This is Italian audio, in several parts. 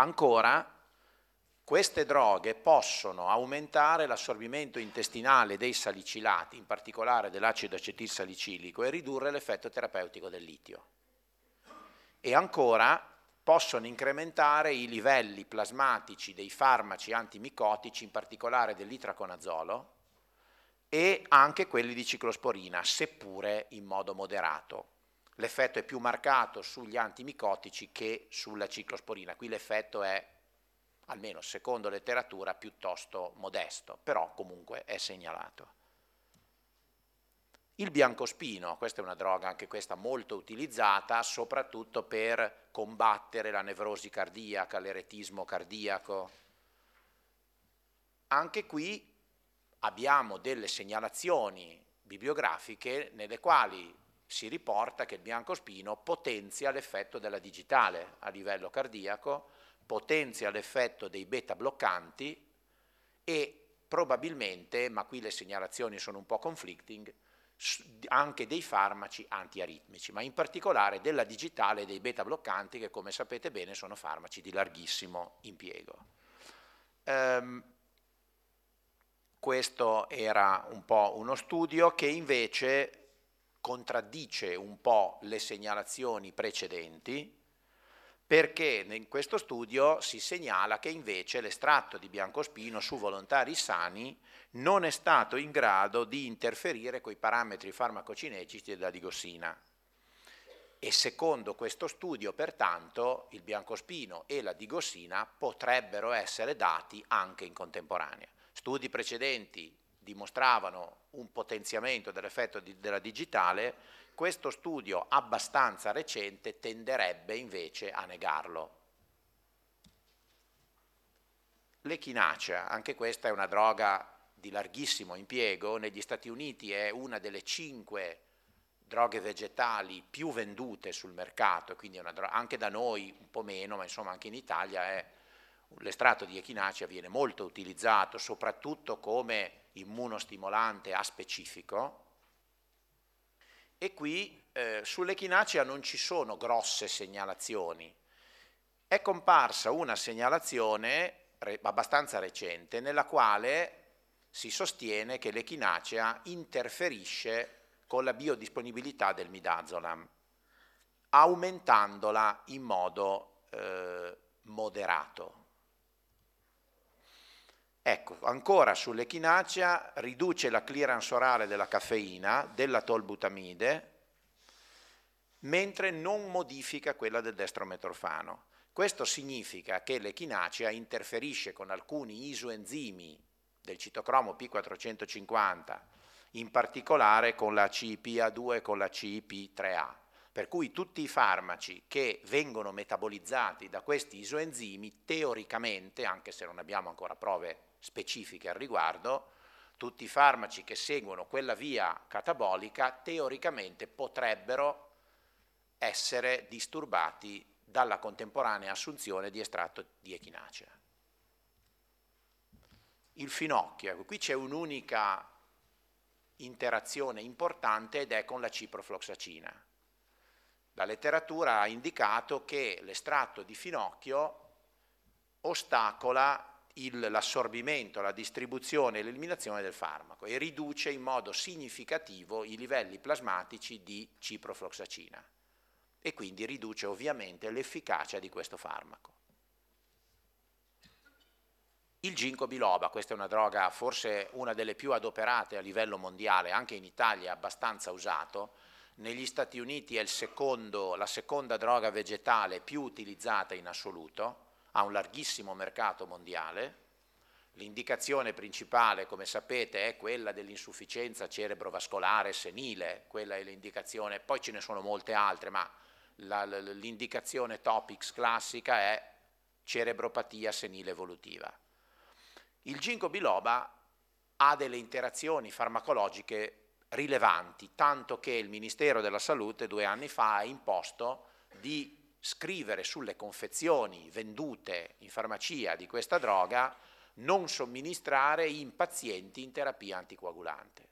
Ancora, queste droghe possono aumentare l'assorbimento intestinale dei salicilati, in particolare dell'acido acetilsalicilico, e ridurre l'effetto terapeutico del litio. E ancora, possono incrementare i livelli plasmatici dei farmaci antimicotici, in particolare dell'itraconazolo, e anche quelli di ciclosporina, seppure in modo moderato l'effetto è più marcato sugli antimicotici che sulla ciclosporina. Qui l'effetto è, almeno secondo letteratura, piuttosto modesto, però comunque è segnalato. Il biancospino, questa è una droga anche questa molto utilizzata, soprattutto per combattere la nevrosi cardiaca, l'eretismo cardiaco. Anche qui abbiamo delle segnalazioni bibliografiche nelle quali si riporta che il biancospino potenzia l'effetto della digitale a livello cardiaco, potenzia l'effetto dei beta bloccanti e probabilmente, ma qui le segnalazioni sono un po' conflicting, anche dei farmaci antiaritmici, ma in particolare della digitale e dei beta bloccanti che come sapete bene sono farmaci di larghissimo impiego. Um, questo era un po' uno studio che invece contraddice un po' le segnalazioni precedenti, perché in questo studio si segnala che invece l'estratto di biancospino su volontari sani non è stato in grado di interferire con i parametri farmacocinetici della digossina. E secondo questo studio, pertanto, il biancospino e la digossina potrebbero essere dati anche in contemporanea. Studi precedenti dimostravano un potenziamento dell'effetto della digitale, questo studio abbastanza recente tenderebbe invece a negarlo. L'echinacea, anche questa è una droga di larghissimo impiego, negli Stati Uniti è una delle cinque droghe vegetali più vendute sul mercato, quindi anche da noi un po' meno, ma insomma anche in Italia è L'estratto di echinacea viene molto utilizzato soprattutto come immunostimolante a specifico e qui eh, sull'echinacea non ci sono grosse segnalazioni. È comparsa una segnalazione re abbastanza recente nella quale si sostiene che l'echinacea interferisce con la biodisponibilità del midazolam, aumentandola in modo eh, moderato. Ecco, ancora sull'echinacea riduce la clearance orale della caffeina, della tolbutamide, mentre non modifica quella del destrometrofano. Questo significa che l'echinacea interferisce con alcuni isoenzimi del citocromo P450, in particolare con la CIPA2 e con la CIP3A. Per cui tutti i farmaci che vengono metabolizzati da questi isoenzimi, teoricamente, anche se non abbiamo ancora prove specifiche al riguardo, tutti i farmaci che seguono quella via catabolica teoricamente potrebbero essere disturbati dalla contemporanea assunzione di estratto di echinacea. Il finocchio, ecco, qui c'è un'unica interazione importante ed è con la ciprofloxacina. La letteratura ha indicato che l'estratto di finocchio ostacola l'assorbimento, la distribuzione e l'eliminazione del farmaco e riduce in modo significativo i livelli plasmatici di ciprofloxacina e quindi riduce ovviamente l'efficacia di questo farmaco. Il ginkgo biloba, questa è una droga forse una delle più adoperate a livello mondiale, anche in Italia è abbastanza usato, negli Stati Uniti è secondo, la seconda droga vegetale più utilizzata in assoluto, ha un larghissimo mercato mondiale, l'indicazione principale, come sapete, è quella dell'insufficienza cerebrovascolare senile, quella è l'indicazione, poi ce ne sono molte altre, ma l'indicazione topics classica è cerebropatia senile evolutiva. Il ginkgo biloba ha delle interazioni farmacologiche rilevanti, tanto che il Ministero della Salute due anni fa ha imposto di scrivere sulle confezioni vendute in farmacia di questa droga non somministrare in pazienti in terapia anticoagulante,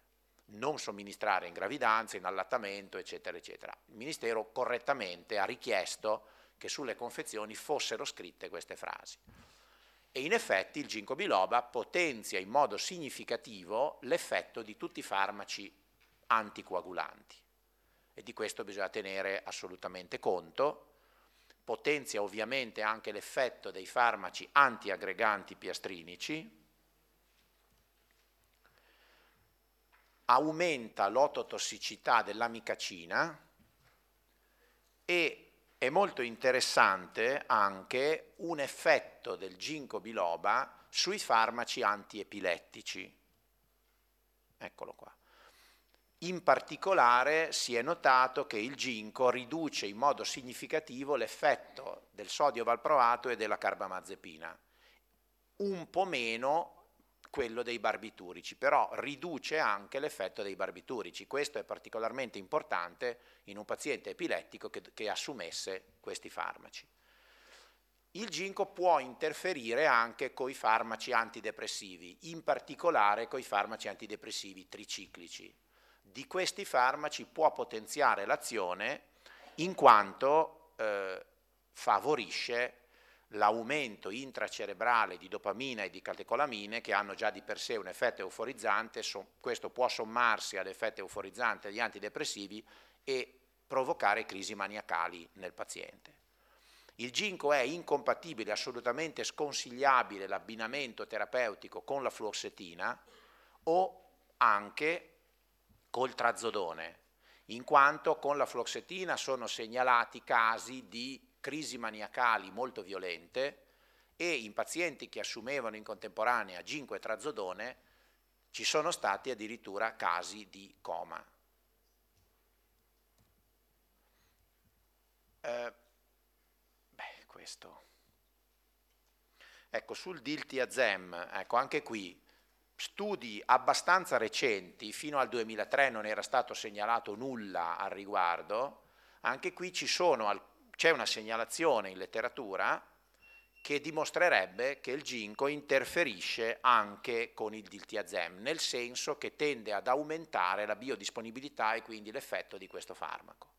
non somministrare in gravidanza, in allattamento, eccetera, eccetera. Il Ministero correttamente ha richiesto che sulle confezioni fossero scritte queste frasi. E in effetti il ginkgo biloba potenzia in modo significativo l'effetto di tutti i farmaci anticoagulanti. E di questo bisogna tenere assolutamente conto, potenzia ovviamente anche l'effetto dei farmaci antiaggreganti piastrinici, aumenta l'ototossicità dell'amicacina e è molto interessante anche un effetto del ginkgo biloba sui farmaci antiepilettici. Eccolo qua. In particolare si è notato che il ginco riduce in modo significativo l'effetto del sodio valproato e della carbamazepina, un po' meno quello dei barbiturici, però riduce anche l'effetto dei barbiturici. Questo è particolarmente importante in un paziente epilettico che, che assumesse questi farmaci. Il ginco può interferire anche con i farmaci antidepressivi, in particolare con i farmaci antidepressivi triciclici, di questi farmaci può potenziare l'azione in quanto eh, favorisce l'aumento intracerebrale di dopamina e di catecolamine che hanno già di per sé un effetto euforizzante, so, questo può sommarsi all'effetto euforizzante degli antidepressivi e provocare crisi maniacali nel paziente. Il ginco è incompatibile, assolutamente sconsigliabile l'abbinamento terapeutico con la fluossetina o anche col trazodone, in quanto con la floxetina sono segnalati casi di crisi maniacali molto violente e in pazienti che assumevano in contemporanea ginco e trazodone ci sono stati addirittura casi di coma. Eh, beh, questo. Ecco, sul diltiazem, ecco, anche qui studi abbastanza recenti, fino al 2003 non era stato segnalato nulla al riguardo, anche qui c'è una segnalazione in letteratura che dimostrerebbe che il ginkgo interferisce anche con il diltiazem, nel senso che tende ad aumentare la biodisponibilità e quindi l'effetto di questo farmaco.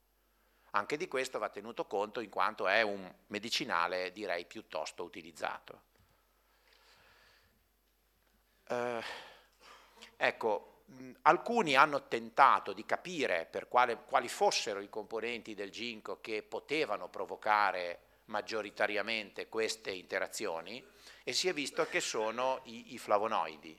Anche di questo va tenuto conto in quanto è un medicinale direi piuttosto utilizzato. Eh, ecco, mh, alcuni hanno tentato di capire per quale, quali fossero i componenti del ginkgo che potevano provocare maggioritariamente queste interazioni e si è visto che sono i, i flavonoidi,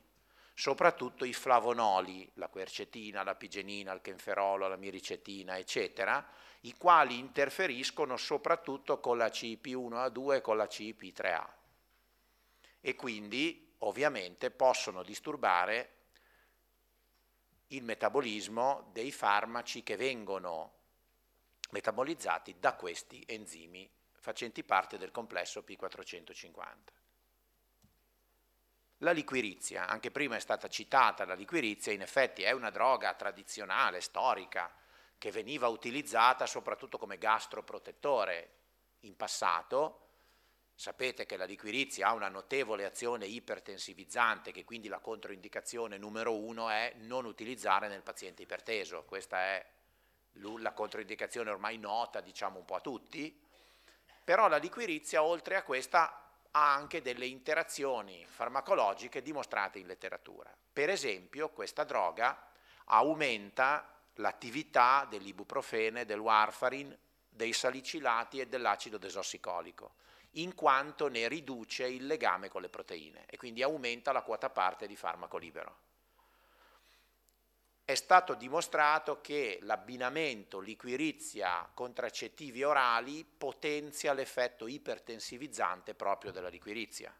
soprattutto i flavonoli, la quercetina, la pigenina, il kenferolo, la miricetina, eccetera, i quali interferiscono soprattutto con la cip 1 a 2 e con la cip 3 a E quindi ovviamente possono disturbare il metabolismo dei farmaci che vengono metabolizzati da questi enzimi facenti parte del complesso P450. La liquirizia, anche prima è stata citata la liquirizia, in effetti è una droga tradizionale, storica, che veniva utilizzata soprattutto come gastroprotettore in passato, Sapete che la liquirizia ha una notevole azione ipertensivizzante, che quindi la controindicazione numero uno è non utilizzare nel paziente iperteso. Questa è la controindicazione ormai nota, diciamo un po' a tutti. Però la liquirizia, oltre a questa, ha anche delle interazioni farmacologiche dimostrate in letteratura. Per esempio, questa droga aumenta l'attività dell'ibuprofene, del warfarin, dei salicilati e dell'acido desossicolico in quanto ne riduce il legame con le proteine e quindi aumenta la quota parte di farmaco libero. È stato dimostrato che l'abbinamento liquirizia contraccettivi orali potenzia l'effetto ipertensivizzante proprio della liquirizia,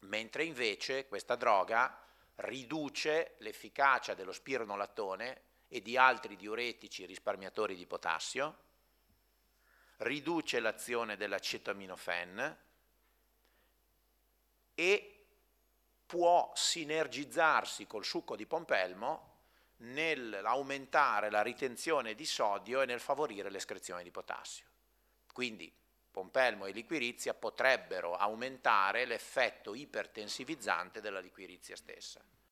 mentre invece questa droga riduce l'efficacia dello spironolattone e di altri diuretici risparmiatori di potassio riduce l'azione dell'acetaminofen e può sinergizzarsi col succo di pompelmo nell'aumentare la ritenzione di sodio e nel favorire l'escrezione di potassio. Quindi pompelmo e liquirizia potrebbero aumentare l'effetto ipertensivizzante della liquirizia stessa.